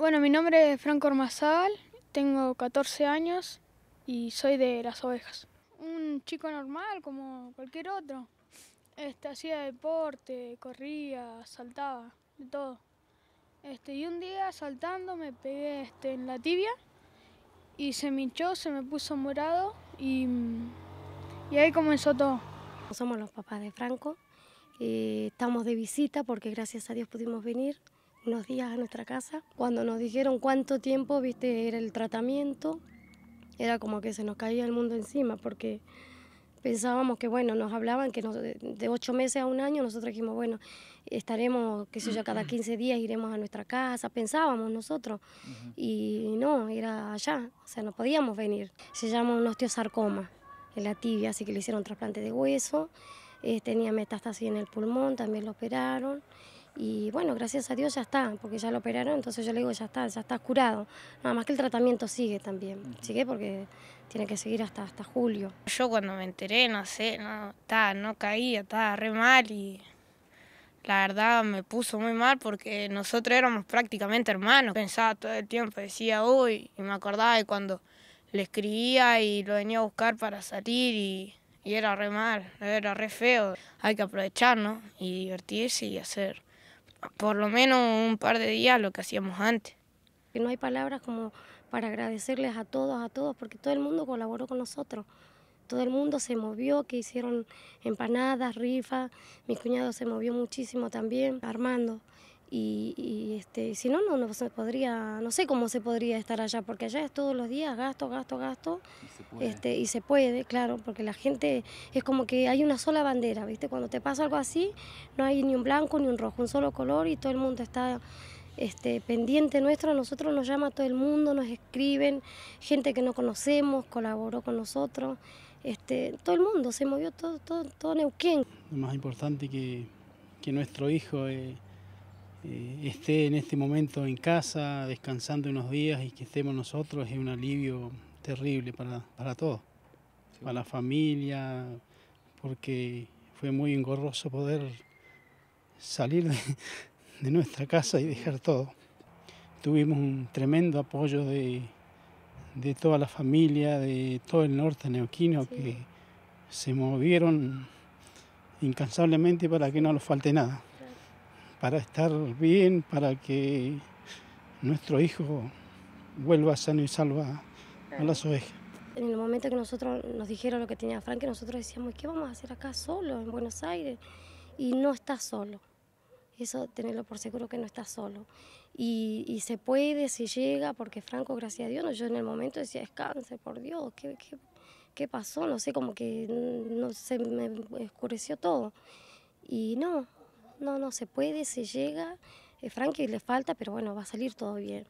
Bueno, mi nombre es Franco Ormazal, tengo 14 años y soy de Las Ovejas. Un chico normal como cualquier otro. Este, hacía deporte, corría, saltaba, de todo. Este, y un día saltando me pegué este, en la tibia y se me hinchó, se me puso morado y, ahí comenzó todo. Somos los papás de Franco, estamos de visita porque gracias a Dios pudimos venir unos días a nuestra casa. Cuando nos dijeron cuánto tiempo, viste, era el tratamiento, era como que se nos caía el mundo encima, porque pensábamos que, bueno, nos hablaban que de ocho meses a un año, nosotros dijimos, bueno, estaremos, qué sé yo, cada 15 días iremos a nuestra casa, pensábamos nosotros, y no, era allá, o sea, no podíamos venir. Se llama un osteosarcoma en la tibia, así que le hicieron trasplante de hueso, eh, tenía metástasis en el pulmón, también lo operaron. Y bueno, gracias a Dios ya está, porque ya lo operaron, entonces yo le digo, ya está, ya está curado. Nada más que el tratamiento sigue también, sigue porque tiene que seguir hasta, hasta julio. Yo cuando me enteré, no sé, no, no caía, estaba re mal y la verdad me puso muy mal porque nosotros éramos prácticamente hermanos. Pensaba todo el tiempo, decía uy, y me acordaba de cuando le escribía y lo venía a buscar para salir y, y era re mal, era re feo. Hay que aprovechar, ¿no? Y divertirse y hacer por lo menos un par de días lo que hacíamos antes. No hay palabras como para agradecerles a todos, a todos, porque todo el mundo colaboró con nosotros. Todo el mundo se movió, que hicieron empanadas, rifas. Mi cuñado se movió muchísimo también, Armando. Y, este, si no, no, se podría, no sé cómo se podría estar allá, porque allá es todos los días gasto, gasto, gasto, y se, este, y se puede, claro, porque la gente es como que hay una sola bandera, ¿viste? Cuando te pasa algo así, no hay ni un blanco ni un rojo, un solo color y todo el mundo está este, pendiente nuestro, a nosotros nos llama todo el mundo, nos escriben, gente que no conocemos colaboró con nosotros, este, todo el mundo, se movió todo, todo, todo Neuquén. Lo más importante que, que nuestro hijo... es eh, eh, esté en este momento en casa, descansando unos días y que estemos nosotros es un alivio terrible para, todos, para la familia, porque fue muy engorroso poder salir de, nuestra casa y dejar todo. Tuvimos un tremendo apoyo de, toda la familia, de todo el norte neoquino, que se movieron incansablemente para que no nos falte nada para estar bien, para que nuestro hijo vuelva sano y salva a las ovejas. En el momento que nosotros nos dijeron lo que tenía Frank, nosotros decíamos, ¿qué vamos a hacer acá solo en Buenos Aires? Y no está solo. Eso tenerlo por seguro que no está solo. Y, se puede, si llega, porque Franco, oh, gracias a Dios, yo en el momento decía, descanse, por Dios, ¿qué, qué, qué pasó? No sé, como que mm, no se me oscureció todo. Y no, no, no se puede, se llega. Eh, Frankie le falta, pero bueno, va a salir todo bien.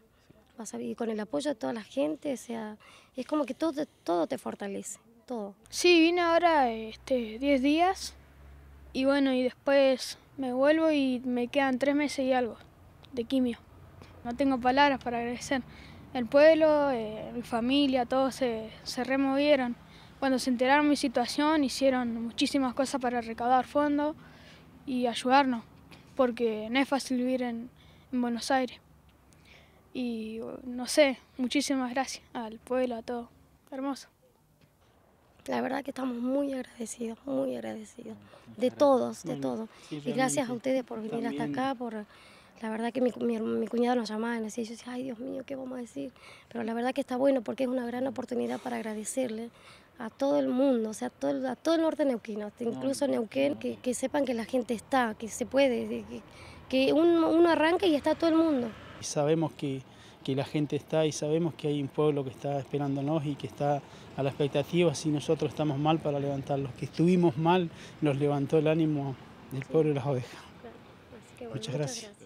Va a salir, y con el apoyo de toda la gente, o sea, es como que todo, todo te fortalece, todo. Sí, vine ahora este, 10 días y bueno, y después me vuelvo y me quedan 3 meses y algo de quimio. No tengo palabras para agradecer. El pueblo, eh, mi familia, todos se, removieron. Cuando se enteraron de mi situación, hicieron muchísimas cosas para recaudar fondos y ayudarnos, porque no es fácil vivir en, Buenos Aires. Y no sé, muchísimas gracias al pueblo, a todo. Hermoso. La verdad que estamos muy agradecidos, muy agradecidos. De todos, de todos. y gracias a ustedes por venir hasta acá, por... La verdad que mi, mi, cuñado nos llamaba y nos decía, ay Dios mío, ¿qué vamos a decir? Pero la verdad que está bueno porque es una gran oportunidad para agradecerle a todo el mundo, o sea, a todo, el, a todo el norte neuquino, incluso Neuquén, que, sepan que la gente está, que se puede, que, uno, arranca y está todo el mundo. Y sabemos que, que la gente está y sabemos que hay un pueblo que está esperándonos y que está a la expectativa si nosotros estamos mal para levantarlos. Que estuvimos mal nos levantó el ánimo del pueblo de las ovejas. muchas, gracias.